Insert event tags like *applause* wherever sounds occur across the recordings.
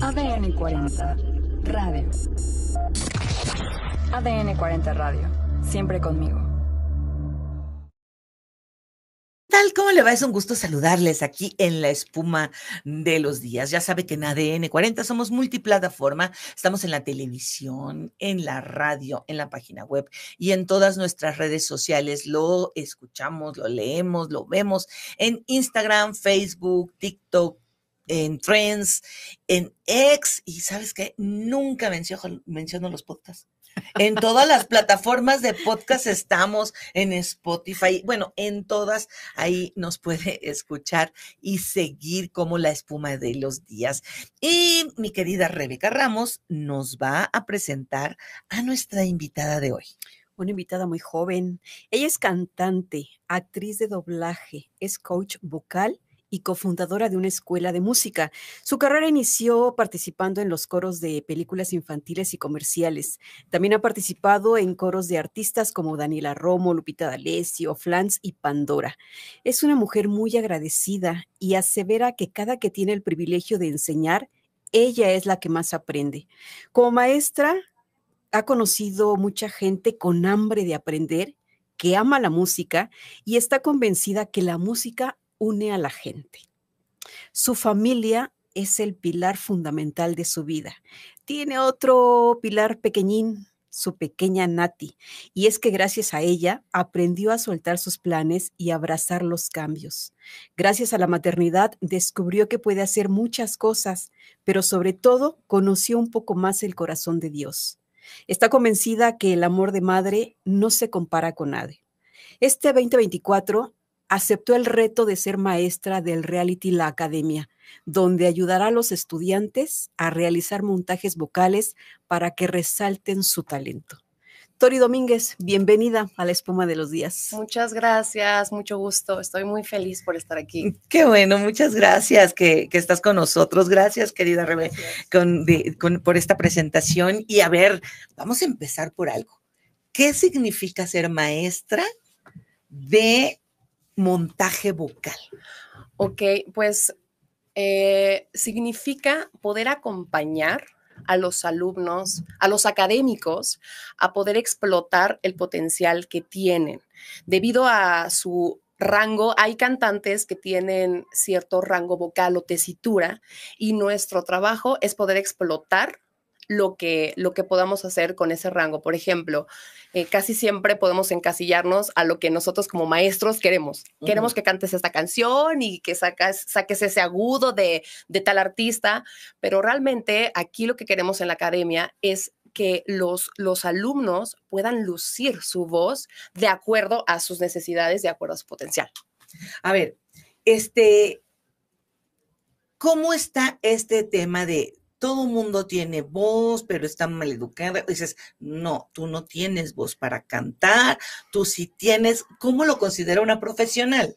ADN 40 Radio. ADN 40 Radio. Siempre conmigo. tal? ¿Cómo le va? Es un gusto saludarles aquí en la espuma de los días. Ya sabe que en ADN 40 somos multiplataforma. Estamos en la televisión, en la radio, en la página web y en todas nuestras redes sociales. Lo escuchamos, lo leemos, lo vemos en Instagram, Facebook, TikTok, en Trends, en X, y ¿sabes qué? Nunca menciono, menciono los podcasts. En todas las plataformas de podcast estamos, en Spotify, bueno, en todas, ahí nos puede escuchar y seguir como la espuma de los días. Y mi querida Rebeca Ramos nos va a presentar a nuestra invitada de hoy. Una invitada muy joven. Ella es cantante, actriz de doblaje, es coach vocal y cofundadora de una escuela de música. Su carrera inició participando en los coros de películas infantiles y comerciales. También ha participado en coros de artistas como Daniela Romo, Lupita D'Alessio, Flans y Pandora. Es una mujer muy agradecida y asevera que cada que tiene el privilegio de enseñar, ella es la que más aprende. Como maestra, ha conocido mucha gente con hambre de aprender que ama la música y está convencida que la música une a la gente. Su familia es el pilar fundamental de su vida. Tiene otro pilar pequeñín, su pequeña Nati, y es que gracias a ella aprendió a soltar sus planes y abrazar los cambios. Gracias a la maternidad descubrió que puede hacer muchas cosas, pero sobre todo conoció un poco más el corazón de Dios. Está convencida que el amor de madre no se compara con nadie. Este 2024 aceptó el reto de ser maestra del reality La Academia, donde ayudará a los estudiantes a realizar montajes vocales para que resalten su talento. Tori Domínguez, bienvenida a la Espuma de los Días. Muchas gracias, mucho gusto. Estoy muy feliz por estar aquí. Mm, qué bueno, muchas gracias que, estás con nosotros. Gracias, querida Rebe, por esta presentación. Y a ver, vamos a empezar por algo. ¿Qué significa ser maestra de montaje vocal? Ok, pues eh, significa poder acompañar a los alumnos, a los académicos, a poder explotar el potencial que tienen. Debido a su rango, hay cantantes que tienen cierto rango vocal o tesitura y nuestro trabajo es poder explotar lo que, lo que podamos hacer con ese rango. Por ejemplo, eh, casi siempre podemos encasillarnos a lo que nosotros como maestros queremos. Queremos que cantes esta canción y que sacas, saques ese agudo de, de tal artista, pero realmente aquí lo que queremos en la academia es que los, los alumnos puedan lucir su voz de acuerdo a sus necesidades, de acuerdo a su potencial. A ver, este, ¿cómo está este tema de, todo mundo tiene voz, pero está mal educada. Dices, no, tú no tienes voz para cantar, tú sí tienes, ¿cómo lo considera una profesional?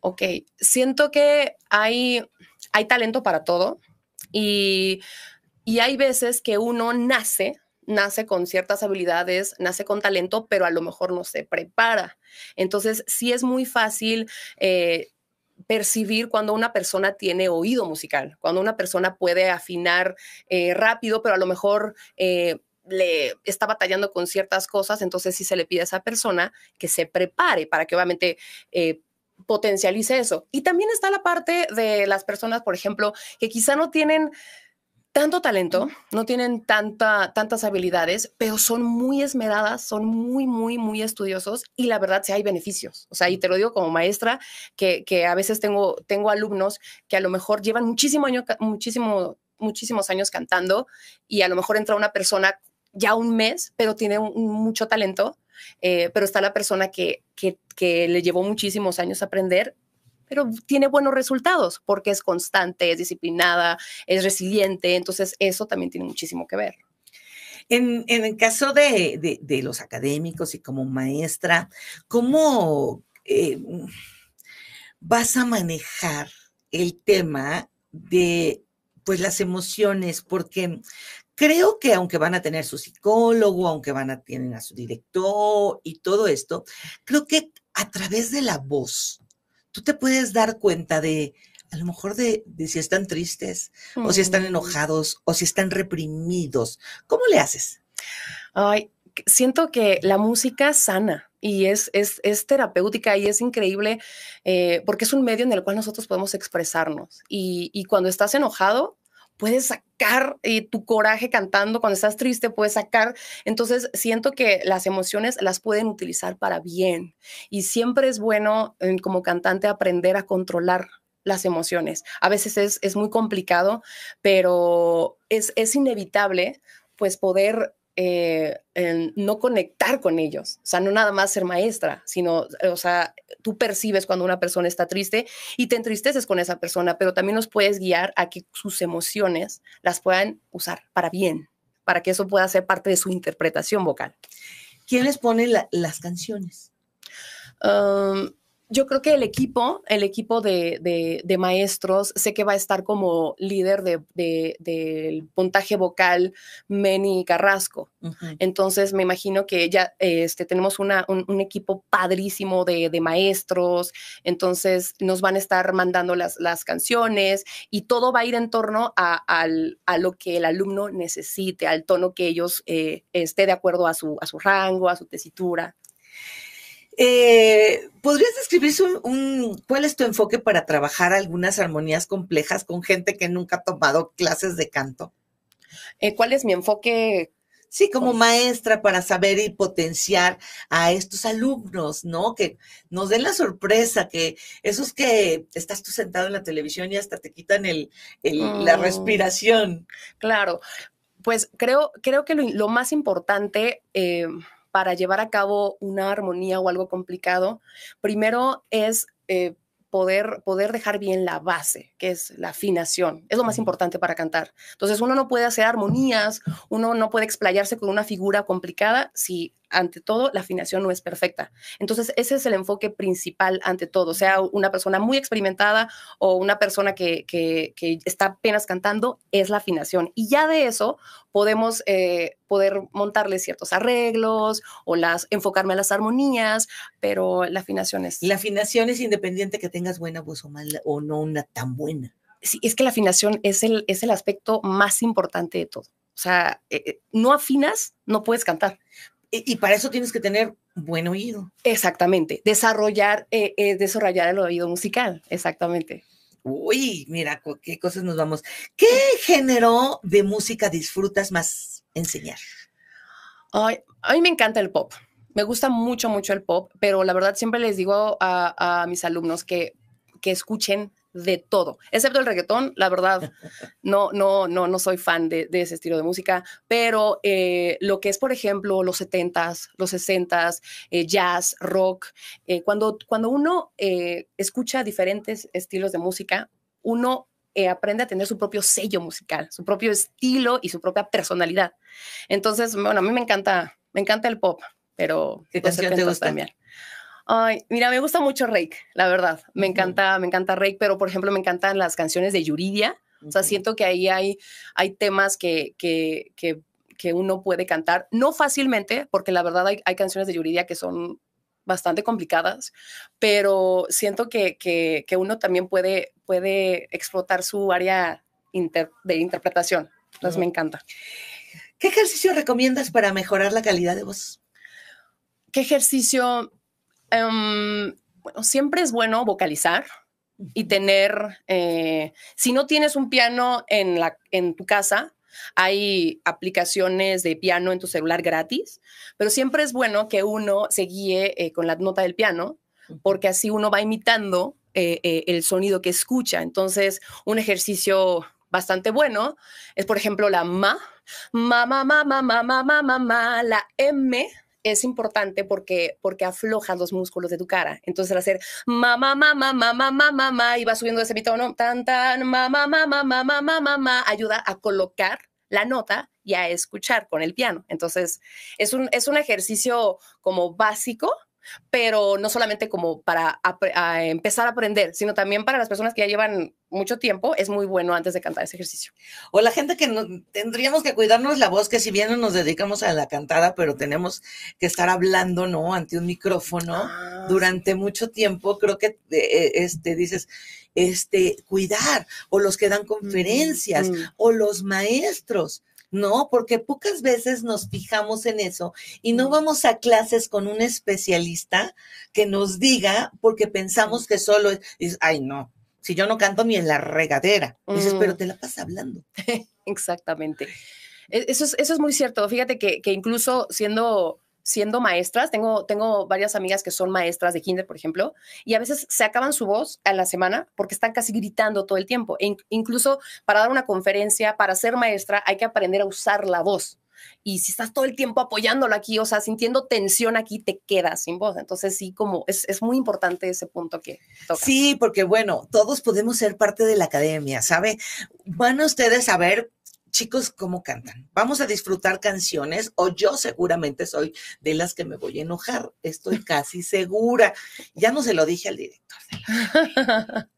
Ok, siento que hay, hay talento para todo y, hay veces que uno nace nace con ciertas habilidades, nace con talento, pero a lo mejor no se prepara. Entonces, sí es muy fácil eh, percibir cuando una persona tiene oído musical, cuando una persona puede afinar eh, rápido, pero a lo mejor eh, le está batallando con ciertas cosas, entonces sí se le pide a esa persona que se prepare para que obviamente eh, potencialice eso. Y también está la parte de las personas, por ejemplo, que quizá no tienen tanto talento, no tienen tantas habilidades, pero son muy esmeradas, son muy, muy, muy estudiosos y la verdad, sí hay beneficios. O sea, y te lo digo como maestra, que, a veces tengo, tengo alumnos que a lo mejor llevan muchísimo año, muchísimo, muchísimos años cantando y a lo mejor entra una persona ya un mes, pero tiene mucho talento, eh, pero está la persona que, que le llevó muchísimos años aprender pero tiene buenos resultados porque es constante, es disciplinada, es resiliente, entonces eso también tiene muchísimo que ver. En, el caso de, los académicos y como maestra, ¿cómo eh, vas a manejar el tema de pues las emociones? Porque creo que aunque van a tener su psicólogo, aunque van a tener a su director y todo esto, creo que a través de la voz, tú te puedes dar cuenta de, a lo mejor de, si están tristes, o si están enojados, o si están reprimidos. ¿Cómo le haces? Ay, siento que la música sana y es, es, terapéutica y es increíble eh, porque es un medio en el cual nosotros podemos expresarnos. Y, y cuando estás enojado, puedes sacar eh, tu coraje cantando, cuando estás triste puedes sacar. Entonces siento que las emociones las pueden utilizar para bien y siempre es bueno eh, como cantante aprender a controlar las emociones. A veces es, es muy complicado, pero es, es inevitable pues poder eh, no conectar con ellos, o sea, no nada más ser maestra, sino, o sea, tú percibes cuando una persona está triste y te entristeces con esa persona, pero también nos puedes guiar a que sus emociones las puedan usar para bien, para que eso pueda ser parte de su interpretación vocal. ¿Quién les pone las canciones? Um, yo creo que el equipo, el equipo de, maestros, sé que va a estar como líder del de, puntaje vocal Meni Carrasco. Entonces, me imagino que ya este, tenemos un, equipo padrísimo de, maestros, entonces nos van a estar mandando las, canciones y todo va a ir en torno a, lo que el alumno necesite, al tono que ellos eh, esté de acuerdo a su, a su rango, a su tesitura. Eh, ¿Podrías describir un, cuál es tu enfoque para trabajar algunas armonías complejas con gente que nunca ha tomado clases de canto? Eh, ¿Cuál es mi enfoque? Sí, como maestra para saber y potenciar a estos alumnos, ¿no? Que nos den la sorpresa, que esos que estás tú sentado en la televisión y hasta te quitan el, la mm. respiración. Claro, pues creo, creo que lo, más importante... Eh, para llevar a cabo una armonía o algo complicado, primero es eh, poder, poder dejar bien la base, que es la afinación. Es lo más importante para cantar. Entonces, uno no puede hacer armonías, uno no puede explayarse con una figura complicada si ante todo, la afinación no es perfecta. Entonces, ese es el enfoque principal ante todo, sea una persona muy experimentada o una persona que, está apenas cantando, es la afinación. Y ya de eso podemos eh, poder montarle ciertos arreglos o las, enfocarme a las armonías, pero la afinación es... La afinación es independiente que tengas buena voz o, mala, o no una tan buena. Sí, es que la afinación es el, es el aspecto más importante de todo. O sea, eh, eh, no afinas, no puedes cantar. Y, para eso tienes que tener buen oído. Exactamente, desarrollar, desarrollar el oído musical, exactamente. Uy, mira, qué cosas nos vamos. ¿Qué mm. género de música disfrutas más enseñar? Ay, a mí me encanta el pop. Me gusta mucho, mucho el pop, pero la verdad siempre les digo a, mis alumnos que, que escuchen de todo, excepto el reggaetón, la verdad, no, no, no, no soy fan de, ese estilo de música, pero eh, lo que es, por ejemplo, los setentas, los sesentas, eh, jazz, rock, eh, cuando, cuando uno escucha diferentes estilos de música, uno aprende a tener su propio sello musical, su propio estilo y su propia personalidad. Entonces, bueno, a mí me encanta, me encanta el pop, pero te Ay, mira, me gusta mucho Rake, la verdad. Me encanta, me encanta Rake, pero por ejemplo me encantan las canciones de Yuridia. O sea, siento que ahí hay, hay temas que, uno puede cantar, no fácilmente, porque la verdad hay, canciones de Yuridia que son bastante complicadas, pero siento que, uno también puede, puede explotar su área de interpretación. Entonces me encanta. ¿Qué ejercicio recomiendas para mejorar la calidad de voz? ¿Qué ejercicio? bueno, siempre es bueno vocalizar y tener, si no tienes un piano en, la, en tu casa, hay aplicaciones de piano en tu celular gratis, pero siempre es bueno que uno se guíe con la nota del piano, porque así uno va imitando el sonido que escucha. Entonces, un ejercicio bastante bueno es, por ejemplo, la ma, ma la m, es importante porque, porque afloja los músculos de tu cara. Entonces, al hacer mamá, mamá, mamá, mamá, mamá, y va subiendo ese tono, tan, tan, mamá, mamá, mamá, mamá, mamá, ayuda a colocar la nota y a escuchar con el piano. Entonces, es un, es un ejercicio como básico pero no solamente como para empezar a aprender, sino también para las personas que ya llevan mucho tiempo, es muy bueno antes de cantar ese ejercicio. O la gente que tendríamos que cuidarnos la voz, que si bien nos dedicamos a la cantada, pero tenemos que estar hablando, ¿no? Ante un micrófono ah, durante mucho tiempo, creo que eh, este, dices, este, cuidar, o los que dan mm, conferencias, mm. o los maestros. ¿no? Porque pocas veces nos fijamos en eso y no mm. vamos a clases con un especialista que nos diga porque pensamos que solo es, ay, no, si yo no canto ni en la regadera. Dices, pero mm. te la pasas hablando. *laughs* Exactamente. E, eso es, eso es muy cierto. Fíjate que, que incluso siendo siendo maestras, tengo, tengo varias amigas que son maestras de kinder, por ejemplo, y a veces se acaban su voz a la semana porque están casi gritando todo el tiempo. E incluso para dar una conferencia, para ser maestra, hay que aprender a usar la voz. Y si estás todo el tiempo apoyándolo aquí, o sea, sintiendo tensión aquí, te quedas sin voz. Entonces, sí, como es, es muy importante ese punto que toca. Sí, porque bueno, todos podemos ser parte de la academia, ¿sabe? Van ustedes a ver chicos, cómo cantan. Vamos a disfrutar canciones o yo seguramente soy de las que me voy a enojar. Estoy casi segura. Ya no se lo dije al director *laughs*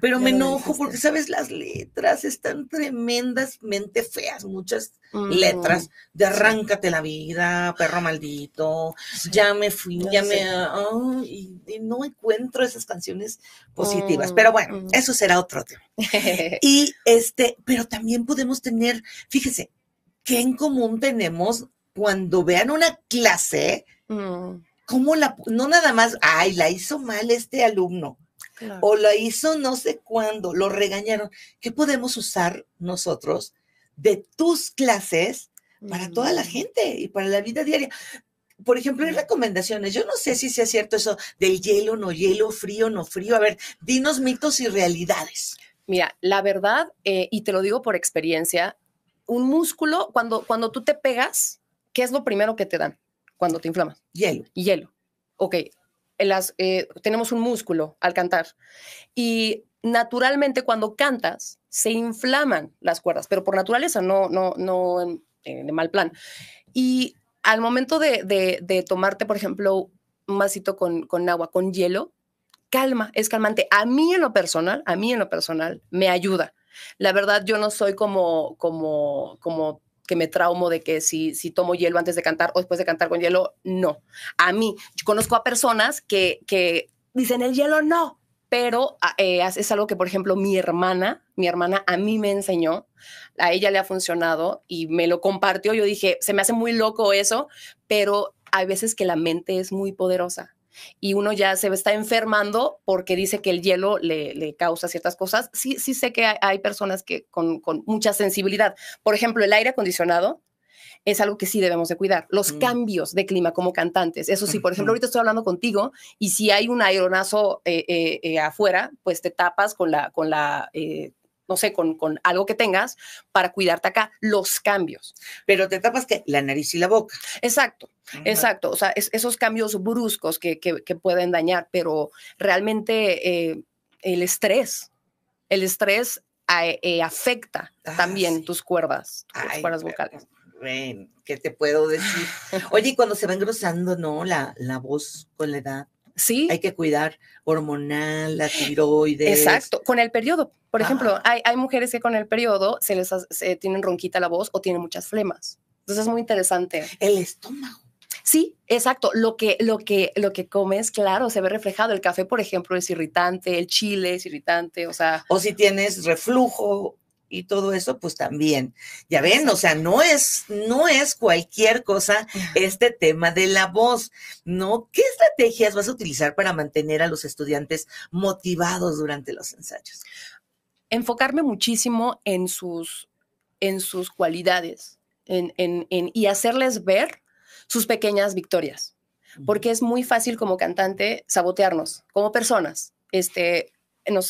Pero me enojo porque, ¿sabes? Las letras están tremendamente feas, muchas letras de mm, arráncate la vida, perro maldito, ya me fui, ya, me... y, no encuentro esas canciones positivas. Pero mm, bueno, mm. eso será otro tema. *laughs* y este, pero también podemos tener, fíjese, ¿qué en común tenemos cuando vean una clase? ¿Cómo la... No nada más, ay, la hizo mal este alumno o lo hizo no sé cuándo, lo regañaron. ¿Qué podemos usar nosotros de tus clases para toda la gente y para la vida diaria? Por ejemplo, hay recomendaciones. Yo no sé si sea cierto eso del hielo, no hielo, frío, no frío. A ver, dinos mitos y realidades. Mira, la verdad, eh, y te lo digo por experiencia, un músculo, cuando, cuando tú te pegas, ¿qué es lo primero que te dan cuando te inflamas? Hielo. Hielo. Ok, las, eh, tenemos un músculo al cantar y naturalmente cuando cantas se inflaman las cuerdas, pero por naturaleza, no, no, no en, mal plan. Y al momento de, de, de tomarte, por ejemplo, un vasito con, con agua, con hielo, calma, es calmante. A mí en lo personal, a mí en lo personal, me ayuda. La verdad, yo no soy como, como, como que me traumo de que si, tomo hielo antes de cantar o después de cantar con hielo, no. A mí, conozco a personas que, dicen el hielo no, pero ah, eh, es algo que, por ejemplo, mi hermana, mi hermana a mí me enseñó, a ella le ha funcionado y me lo compartió. Yo dije, se me hace muy loco eso, pero hay veces que la mente es muy poderosa y uno ya se está enfermando porque dice que el hielo le, causa ciertas cosas. Sí, sí sé que hay, personas que con, mucha sensibilidad. Por ejemplo, el aire acondicionado es algo que sí debemos de cuidar. Los mm. cambios de clima como cantantes. Eso sí, por ejemplo, ahorita estoy hablando contigo y si hay un aeronazo eh, eh, eh, afuera, pues te tapas con la, con la no sé, con, con, algo que tengas para cuidarte acá, los cambios. Pero te tapas que la nariz y la boca. Exacto, exacto. O sea, esos cambios bruscos que, que, pueden dañar, pero realmente eh, el estrés, el estrés eh, eh, afecta ah, también tus cuerdas, tus cuerdas vocales. Ven, ¿qué te puedo decir? *laughs* Oye, cuando se va engrosando, ¿no? La, la voz con la edad. Sí. Hay que cuidar hormonal, la tiroides. Exacto, con el periodo. Por ejemplo, hay, mujeres que con el periodo se les se tienen ronquita la voz o tienen muchas flemas. Entonces es muy interesante. El estómago. Sí, exacto. Lo que, lo que, lo que comes, claro, se ve reflejado. El café, por ejemplo, es irritante, el chile es irritante, o sea. O si tienes reflujo y todo eso, pues también. Ya ven, o sea, no es, no es cualquier cosa este tema de la voz, ¿no? ¿Qué estrategias vas a utilizar para mantener a los estudiantes motivados durante los ensayos? Enfocarme muchísimo en sus, en sus cualidades en, en, en, y hacerles ver sus pequeñas victorias, porque es muy fácil como cantante sabotearnos, como personas. Este,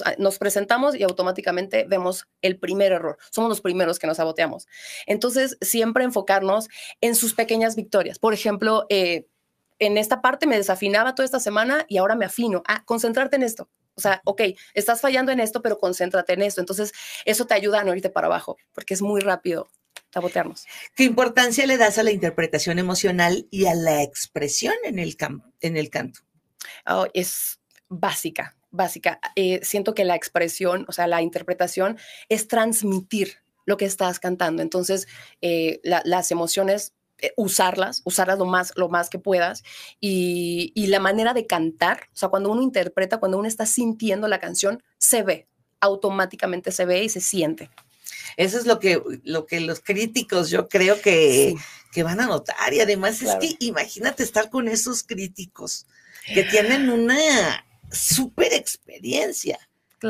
Ah, nos, presentamos y automáticamente vemos el primer error. Somos los primeros que nos saboteamos. Entonces, siempre enfocarnos en sus pequeñas victorias. Por ejemplo, eh, en esta parte me desafinaba toda esta semana y ahora me afino. Ah, concentrarte en esto. O sea, ok, estás fallando en esto, pero concéntrate en esto. Entonces, eso te ayuda a no irte para abajo, porque es muy rápido sabotearnos. ¿Qué importancia le das a la interpretación emocional y a la expresión en el, en el canto? Oh, es básica básica. Eh, siento que la expresión, o sea, la interpretación es transmitir lo que estás cantando. Entonces, eh, las emociones, eh, usarlas, usarlas lo más, lo más que puedas. Y, la manera de cantar, o sea, cuando uno interpreta, cuando uno está sintiendo la canción, se ve, automáticamente se ve y se siente. Eso es lo que, lo que los críticos yo creo que, van a notar. Y además es que imagínate estar con esos críticos que tienen una súper experiencia.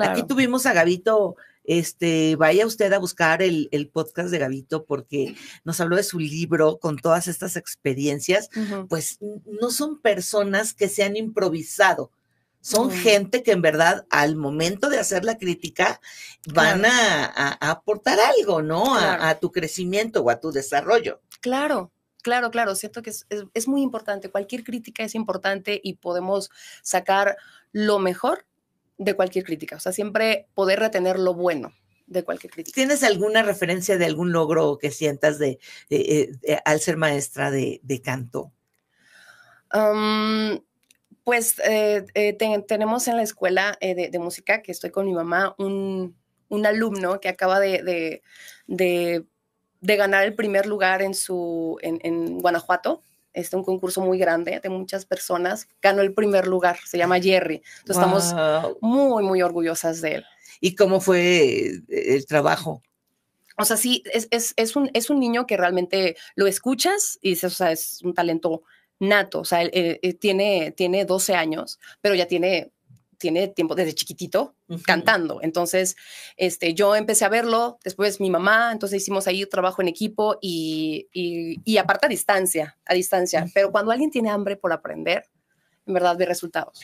Aquí tuvimos a Gabito este, vaya usted a buscar el, podcast de Gavito porque nos habló de su libro con todas estas experiencias, pues no son personas que se han improvisado. Son gente que en verdad al momento de hacer la crítica van a, aportar algo, ¿no? a, tu crecimiento o a tu desarrollo. Claro, claro, claro, siento que es, muy importante, cualquier crítica es importante y podemos sacar lo mejor de cualquier crítica, o sea, siempre poder retener lo bueno de cualquier crítica. ¿Tienes alguna referencia de algún logro que sientas de, eh, eh, eh, al ser maestra de, canto? pues tenemos en la escuela de, música, que estoy con mi mamá, un alumno que acaba de de ganar el primer lugar en, su, en, en Guanajuato. Este, un concurso muy grande de muchas personas. Ganó el primer lugar, se llama Jerry. Entonces estamos muy, muy orgullosas de él. ¿Y cómo fue eh, el trabajo? O sea, sí, es, es, es, un, es un niño que realmente lo escuchas y o sea, es un talento nato, o sea, él, eh, eh, tiene, tiene 12 años, pero ya tiene tiene tiempo desde chiquitito cantando. Entonces, este, yo empecé a verlo, después mi mamá, entonces hicimos ahí trabajo en equipo y, y, aparte a distancia, a distancia. Pero cuando alguien tiene hambre por aprender, en verdad ve resultados.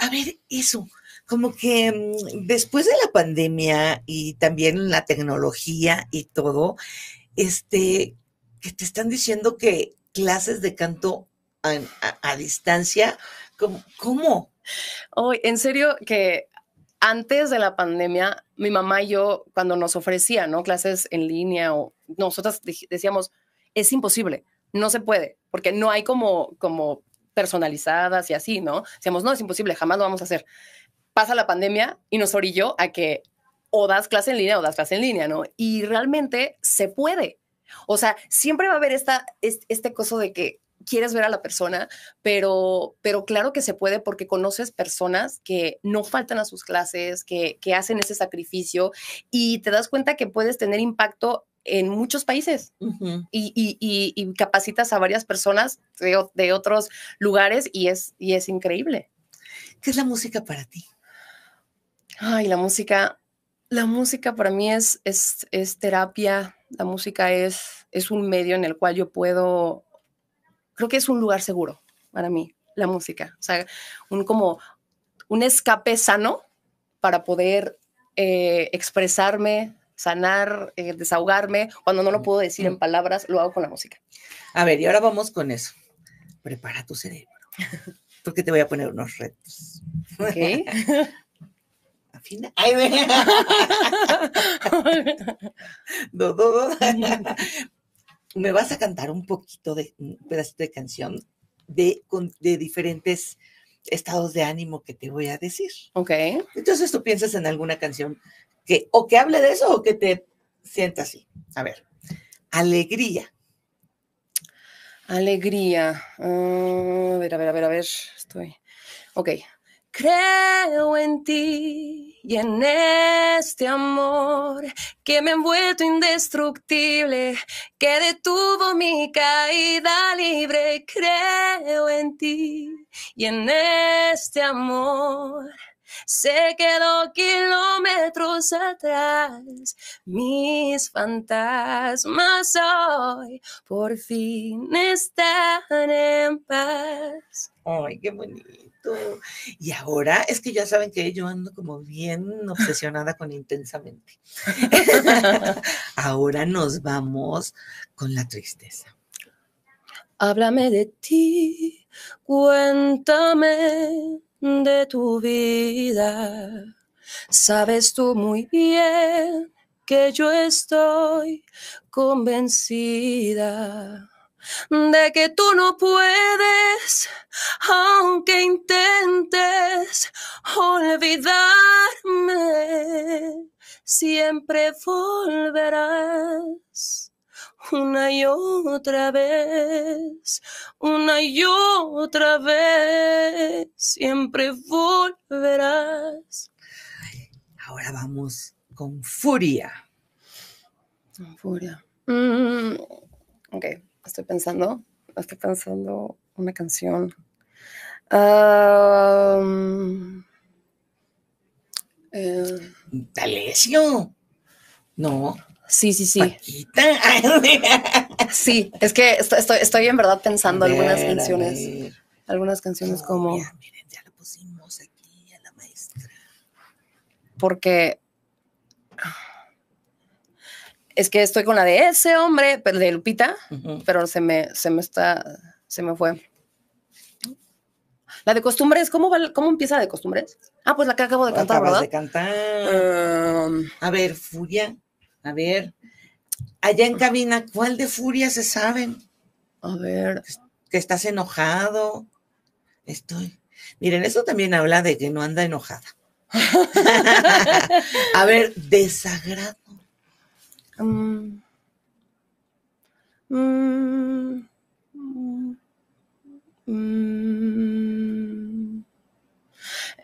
a ver, eso, como que mm, después de la pandemia y también la tecnología y todo, este, que te están diciendo que clases de canto a, a, a distancia, ¿cómo? Hoy, en serio que antes de la pandemia, mi mamá y yo, cuando nos ofrecían ¿no? clases en línea, o nosotras decíamos, es imposible, no se puede, porque no hay como, como personalizadas y así, ¿no? Decíamos, no, es imposible, jamás lo vamos a hacer. Pasa la pandemia y nos orilló a que o das clase en línea o das clase en línea, ¿no? Y realmente se puede. O sea, siempre va a haber esta, este coso de que quieres ver a la persona, pero, pero claro que se puede porque conoces personas que no faltan a sus clases, que, hacen ese sacrificio y te das cuenta que puedes tener impacto en muchos países y, capacitas a varias personas de, de, otros lugares y es, y es increíble. ¿Qué es la música para ti? Ay, la música, la música para mí es, es, terapia, la música es, es un medio en el cual yo puedo creo que es un lugar seguro para mí, la música. O sea, un como un escape sano para poder eh, expresarme, sanar, eh, desahogarme. Cuando no lo puedo decir en mm. palabras, lo hago con la música. A ver, y ahora vamos con eso. Prepara tu cerebro, *laughs* porque te voy a poner unos retos. Ok. *laughs* Afina. Ay, *laughs* do, do, me vas a cantar un poquito de de canción de, diferentes estados de ánimo que te voy a decir. Ok. Entonces tú piensas en alguna canción que o que hable de eso o que te sienta así. A ver, alegría. Alegría. Ah, a ver, a ver, a ver, a ver. Estoy. Ok, Creo en ti y en este amor que me ha vuelto indestructible, que detuvo mi caída libre. Creo en ti y en este amor. Se quedó kilómetros atrás, mis fantasmas hoy por fin están en paz. Ay, qué bonito. Y ahora es que ya saben que yo ando como bien obsesionada con intensamente. *laughs* ahora nos vamos con la tristeza. Háblame de ti, cuéntame de tu vida. Sabes tú muy bien que yo estoy convencida de que tú no puedes, aunque intentes olvidarme, siempre volverás una y otra vez, una y otra vez, siempre volverás. Ahora vamos con furia. Con furia. Mm, Estoy pensando, estoy pensando una canción. Um, No. Sí, sí, sí. *laughs* sí, es que estoy, en verdad pensando algunas canciones. Algunas canciones como. miren, ya la pusimos aquí a la maestra. Porque es que estoy con la de ese hombre, de Lupita, pero se me, se me está, se me fue. La de costumbres, ¿cómo, empieza la de costumbres? Ah, pues la que acabo de oh, cantar, Acabas ¿verdad? de cantar. Em. a ver, Furia, a ver. Allá en cabina, ¿cuál de Furia se saben? A ver. Que estás enojado. Estoy. Miren, eso también habla de que no anda enojada. *laughs* *laughs* a ver, desagrado. Um,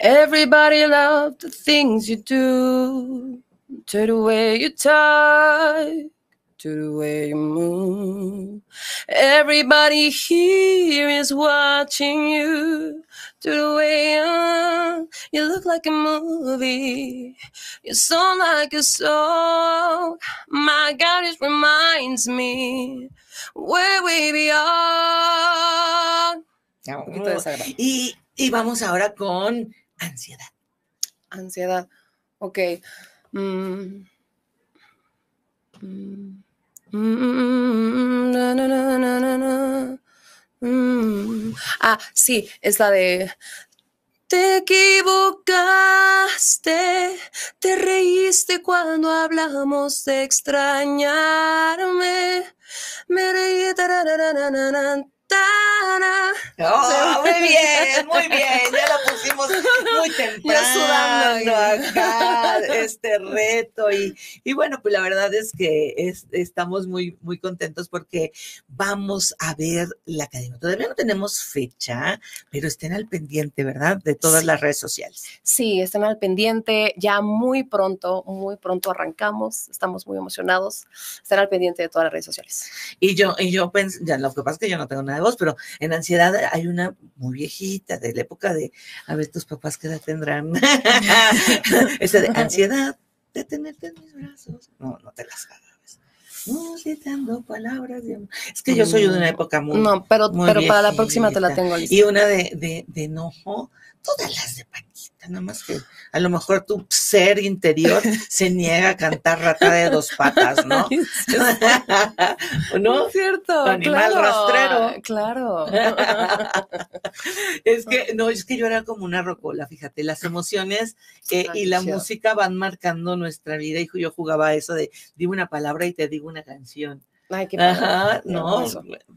Everybody loves the things you do, to the way you talk to the way you move. Everybody here is watching you to the way you, are. you look like a movie. You sound like a song. My God, it reminds me where we belong. Oh, y, y vamos ahora con ansiedad. Ansiedad. Ok. Mm. Mm. Ah, sí, es la de... Te equivocaste, te reíste cuando hablamos de extrañarme. Me reí, Oh, muy bien, muy bien. Ya la pusimos muy *laughs* temprano. sudando acá *laughs* este reto. Y, bueno, pues la verdad es que estamos muy, muy contentos porque vamos a ver la academia. Todavía no tenemos fecha, pero estén al pendiente, ¿verdad? De todas las redes sociales. Sí, estén al pendiente. Ya muy pronto, muy pronto arrancamos. Estamos muy emocionados. Estén al pendiente de todas las redes sociales. Y yo, y yo ya lo que pasa es que yo no tengo nada voz, pero en ansiedad hay una muy viejita de la época de, a ver, tus papás qué edad tendrán. *laughs* Esa de ansiedad de tenerte en mis brazos. No, no te las hagas. No, te palabras. Es que yo soy de una mm, época muy. No, pero, para la próxima te la tengo lista. Y una de, enojo, todas las de nada más que a lo mejor tu ser interior *laughs* se niega a cantar rata de dos patas, ¿no? *laughs* ¿No? Es cierto. Animal claro, rastrero. Claro. *laughs* es que, no, es que yo era como una rocola, fíjate, las emociones eh, y la música van marcando nuestra vida. Y yo jugaba eso de digo una palabra y te digo una canción. Ay, qué Ajá, no,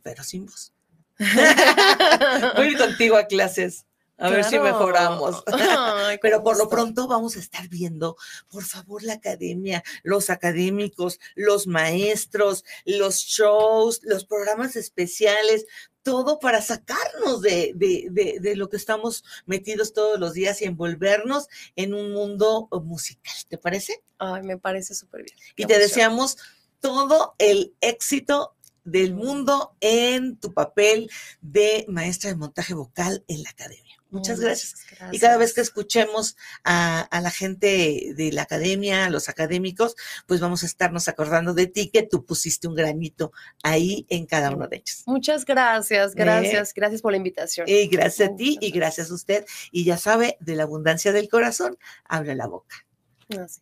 pero sin voz. Voy contigo a clases. A ver si mejoramos. *laughs* Pero por lo pronto vamos a estar viendo, por favor, la academia, los académicos, los maestros, los shows, los programas especiales, todo para sacarnos de, de, de, lo que estamos metidos todos los días y envolvernos en un mundo eh, musical. ¿Te parece? Ay, me parece súper bien. y te deseamos todo el éxito del mm. mundo en tu papel de maestra de montaje vocal en la academia. Muchas gracias. Y cada vez que escuchemos a, la gente de la academia, a los académicos, pues vamos a estarnos acordando de ti, que tú pusiste un granito ahí en cada uno de ellos. Muchas gracias, ¿Eh? gracias, gracias por la invitación. Y gracias a ti y gracias. a usted. Y ya sabe, de la abundancia del corazón, abre la boca. Gracias.